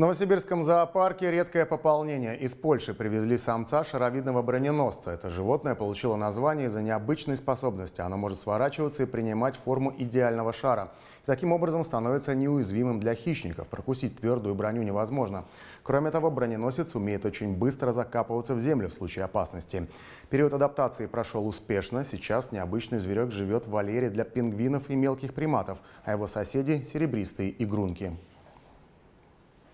В Новосибирском зоопарке редкое пополнение. Из Польши привезли самца шаровидного броненосца. Это животное получило название из-за необычной способности. Оно может сворачиваться и принимать форму идеального шара. И таким образом становится неуязвимым для хищников. Прокусить твердую броню невозможно. Кроме того, броненосец умеет очень быстро закапываться в землю в случае опасности. Период адаптации прошел успешно. Сейчас необычный зверек живет в вольере для пингвинов и мелких приматов, а его соседи – серебристые игрунки.